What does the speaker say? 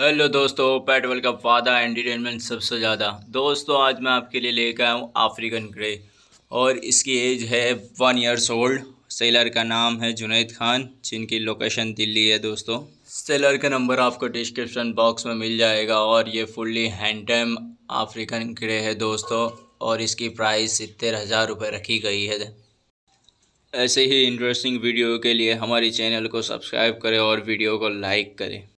hello दोस्तों पेट World Cup वादा एंटरटेनमेंट सबसे ज़्यादा दोस्तों आज मैं आपके लिए लेकर आया हूँ अफ्रीकन ग्रे और इसकी एज है वन ईयर्स ओल्ड सेलर का नाम है जुनेद खान जिनकी लोकेशन दिल्ली है दोस्तों सेलर का नंबर आपको डिस्क्रिप्शन बॉक्स में मिल जाएगा और ये फुल्ली हैंडम अफ्रीकन ग्रे है दोस्तों और इसकी प्राइस सितर हज़ार रुपये रखी गई है ऐसे ही इंटरेस्टिंग वीडियो के लिए हमारे चैनल को सब्सक्राइब करें और वीडियो को लाइक करें